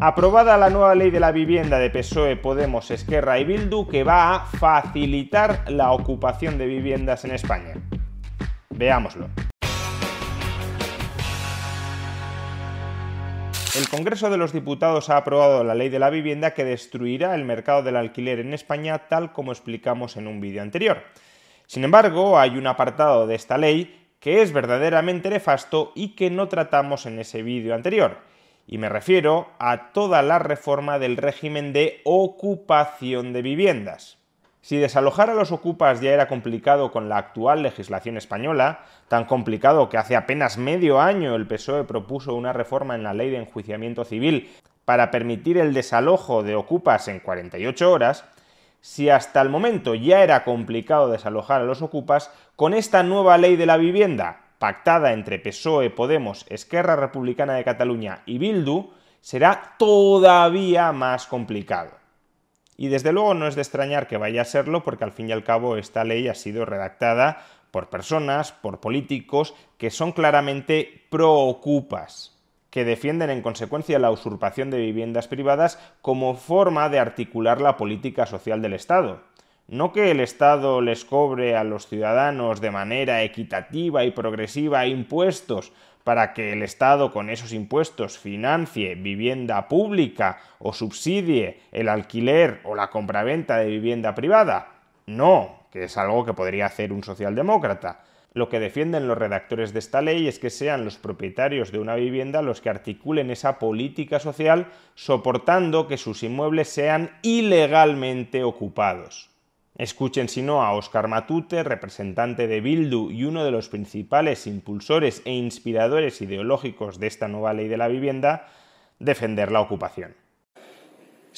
Aprobada la nueva ley de la vivienda de PSOE, Podemos, Esquerra y Bildu que va a facilitar la ocupación de viviendas en España. Veámoslo. El Congreso de los Diputados ha aprobado la ley de la vivienda que destruirá el mercado del alquiler en España tal como explicamos en un vídeo anterior. Sin embargo, hay un apartado de esta ley que es verdaderamente nefasto y que no tratamos en ese vídeo anterior y me refiero a toda la reforma del régimen de ocupación de viviendas. Si desalojar a los ocupas ya era complicado con la actual legislación española, tan complicado que hace apenas medio año el PSOE propuso una reforma en la ley de enjuiciamiento civil para permitir el desalojo de ocupas en 48 horas, si hasta el momento ya era complicado desalojar a los ocupas, con esta nueva ley de la vivienda, pactada entre PSOE, Podemos, Esquerra Republicana de Cataluña y Bildu será todavía más complicado. Y desde luego no es de extrañar que vaya a serlo porque al fin y al cabo esta ley ha sido redactada por personas, por políticos que son claramente preocupas, que defienden en consecuencia la usurpación de viviendas privadas como forma de articular la política social del Estado no que el Estado les cobre a los ciudadanos de manera equitativa y progresiva impuestos para que el Estado con esos impuestos financie vivienda pública o subsidie el alquiler o la compraventa de vivienda privada. No, que es algo que podría hacer un socialdemócrata. Lo que defienden los redactores de esta ley es que sean los propietarios de una vivienda los que articulen esa política social soportando que sus inmuebles sean ilegalmente ocupados. Escuchen si no a Oscar Matute, representante de Bildu y uno de los principales impulsores e inspiradores ideológicos de esta nueva ley de la vivienda, defender la ocupación.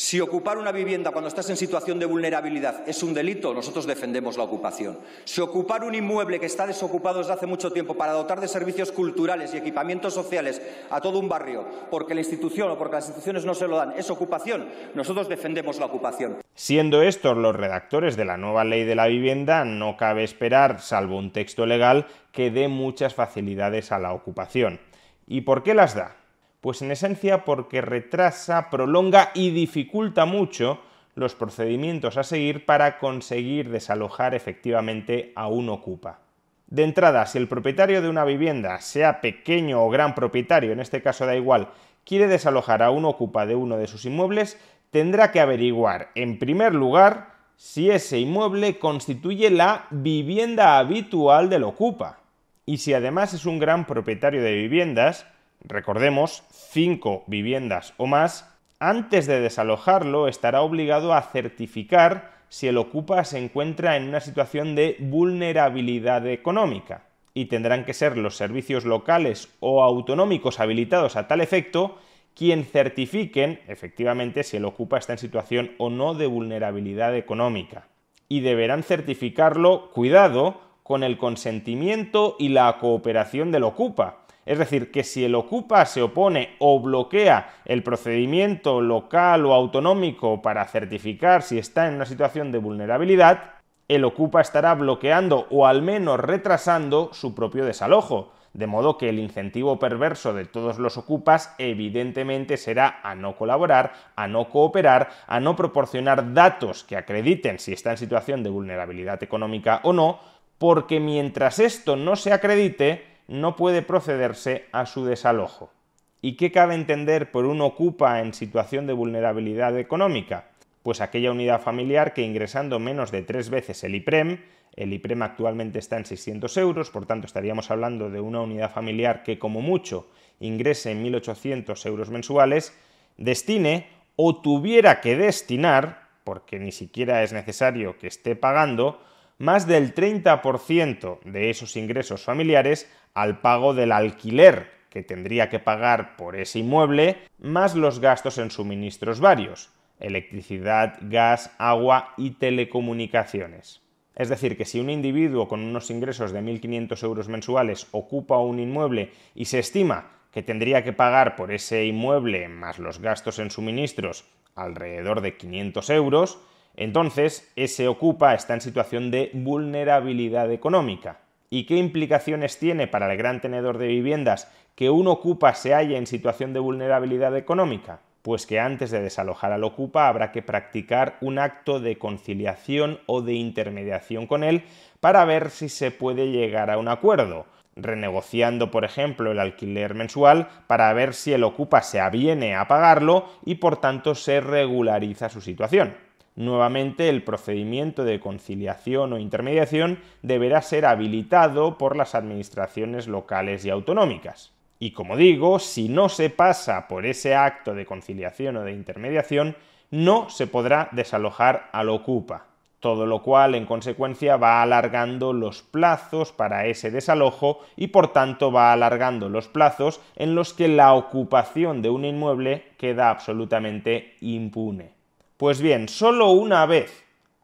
Si ocupar una vivienda cuando estás en situación de vulnerabilidad es un delito, nosotros defendemos la ocupación. Si ocupar un inmueble que está desocupado desde hace mucho tiempo para dotar de servicios culturales y equipamientos sociales a todo un barrio, porque la institución o porque las instituciones no se lo dan, es ocupación, nosotros defendemos la ocupación. Siendo estos los redactores de la nueva ley de la vivienda, no cabe esperar, salvo un texto legal, que dé muchas facilidades a la ocupación. ¿Y por qué las da? Pues en esencia porque retrasa, prolonga y dificulta mucho los procedimientos a seguir para conseguir desalojar efectivamente a un ocupa. De entrada, si el propietario de una vivienda, sea pequeño o gran propietario, en este caso da igual, quiere desalojar a un ocupa de uno de sus inmuebles, tendrá que averiguar, en primer lugar, si ese inmueble constituye la vivienda habitual del ocupa. Y si además es un gran propietario de viviendas, recordemos, cinco viviendas o más, antes de desalojarlo estará obligado a certificar si el ocupa se encuentra en una situación de vulnerabilidad económica y tendrán que ser los servicios locales o autonómicos habilitados a tal efecto quien certifiquen efectivamente si el ocupa está en situación o no de vulnerabilidad económica. Y deberán certificarlo, cuidado, con el consentimiento y la cooperación del ocupa, es decir, que si el ocupa se opone o bloquea el procedimiento local o autonómico para certificar si está en una situación de vulnerabilidad, el ocupa estará bloqueando o al menos retrasando su propio desalojo, de modo que el incentivo perverso de todos los ocupas evidentemente será a no colaborar, a no cooperar, a no proporcionar datos que acrediten si está en situación de vulnerabilidad económica o no, porque mientras esto no se acredite, no puede procederse a su desalojo. ¿Y qué cabe entender por un ocupa en situación de vulnerabilidad económica? Pues aquella unidad familiar que ingresando menos de tres veces el IPREM, el IPREM actualmente está en 600 euros, por tanto estaríamos hablando de una unidad familiar que como mucho ingrese en 1.800 euros mensuales, destine o tuviera que destinar, porque ni siquiera es necesario que esté pagando, más del 30% de esos ingresos familiares al pago del alquiler que tendría que pagar por ese inmueble, más los gastos en suministros varios, electricidad, gas, agua y telecomunicaciones. Es decir, que si un individuo con unos ingresos de 1.500 euros mensuales ocupa un inmueble y se estima que tendría que pagar por ese inmueble más los gastos en suministros alrededor de 500 euros, entonces ese ocupa está en situación de vulnerabilidad económica y qué implicaciones tiene para el gran tenedor de viviendas que un ocupa se halla en situación de vulnerabilidad económica? Pues que antes de desalojar al ocupa habrá que practicar un acto de conciliación o de intermediación con él para ver si se puede llegar a un acuerdo renegociando, por ejemplo, el alquiler mensual para ver si el ocupa se aviene a pagarlo y por tanto se regulariza su situación. Nuevamente, el procedimiento de conciliación o intermediación deberá ser habilitado por las administraciones locales y autonómicas. Y como digo, si no se pasa por ese acto de conciliación o de intermediación, no se podrá desalojar al ocupa, todo lo cual en consecuencia va alargando los plazos para ese desalojo y por tanto va alargando los plazos en los que la ocupación de un inmueble queda absolutamente impune. Pues bien, solo una vez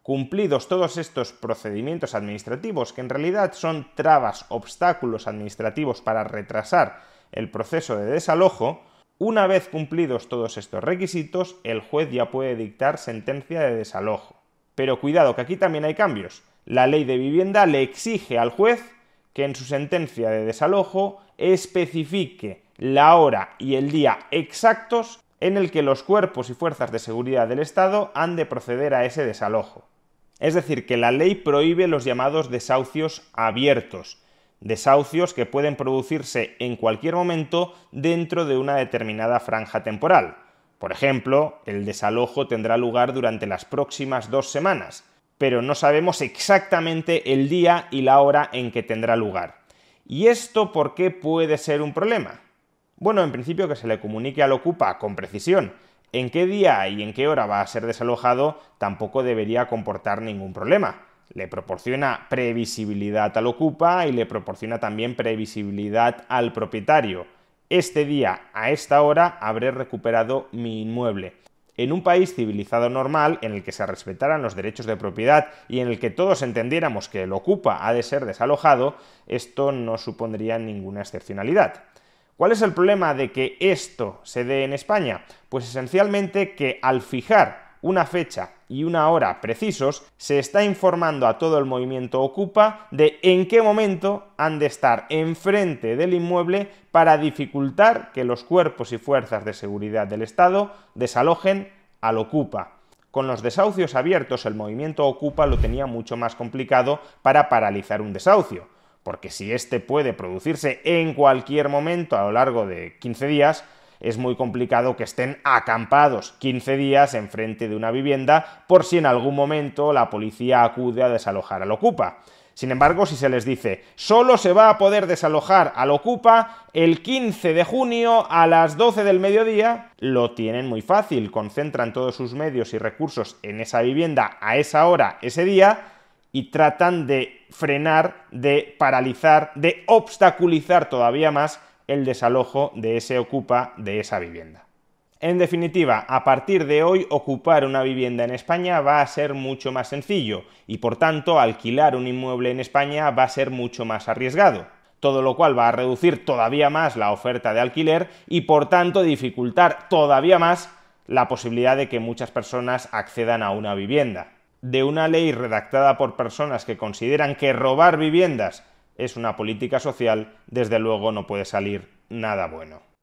cumplidos todos estos procedimientos administrativos, que en realidad son trabas, obstáculos administrativos para retrasar el proceso de desalojo, una vez cumplidos todos estos requisitos, el juez ya puede dictar sentencia de desalojo. Pero cuidado, que aquí también hay cambios. La ley de vivienda le exige al juez que en su sentencia de desalojo especifique la hora y el día exactos en el que los cuerpos y fuerzas de seguridad del Estado han de proceder a ese desalojo. Es decir, que la ley prohíbe los llamados desahucios abiertos, desahucios que pueden producirse en cualquier momento dentro de una determinada franja temporal. Por ejemplo, el desalojo tendrá lugar durante las próximas dos semanas, pero no sabemos exactamente el día y la hora en que tendrá lugar. ¿Y esto por qué puede ser un problema? Bueno, en principio que se le comunique al ocupa con precisión en qué día y en qué hora va a ser desalojado tampoco debería comportar ningún problema. Le proporciona previsibilidad al ocupa y le proporciona también previsibilidad al propietario. Este día, a esta hora, habré recuperado mi inmueble. En un país civilizado normal, en el que se respetaran los derechos de propiedad y en el que todos entendiéramos que el ocupa ha de ser desalojado, esto no supondría ninguna excepcionalidad. ¿Cuál es el problema de que esto se dé en España? Pues esencialmente que al fijar una fecha y una hora precisos, se está informando a todo el movimiento ocupa de en qué momento han de estar enfrente del inmueble para dificultar que los cuerpos y fuerzas de seguridad del Estado desalojen al ocupa. Con los desahucios abiertos el movimiento ocupa lo tenía mucho más complicado para paralizar un desahucio porque si este puede producirse en cualquier momento a lo largo de 15 días, es muy complicado que estén acampados 15 días enfrente de una vivienda por si en algún momento la policía acude a desalojar al ocupa. Sin embargo, si se les dice, solo se va a poder desalojar al ocupa el 15 de junio a las 12 del mediodía, lo tienen muy fácil, concentran todos sus medios y recursos en esa vivienda a esa hora, ese día, y tratan de frenar, de paralizar, de obstaculizar todavía más el desalojo de ese ocupa de esa vivienda. En definitiva, a partir de hoy ocupar una vivienda en España va a ser mucho más sencillo y por tanto alquilar un inmueble en España va a ser mucho más arriesgado, todo lo cual va a reducir todavía más la oferta de alquiler y por tanto dificultar todavía más la posibilidad de que muchas personas accedan a una vivienda de una ley redactada por personas que consideran que robar viviendas es una política social, desde luego no puede salir nada bueno.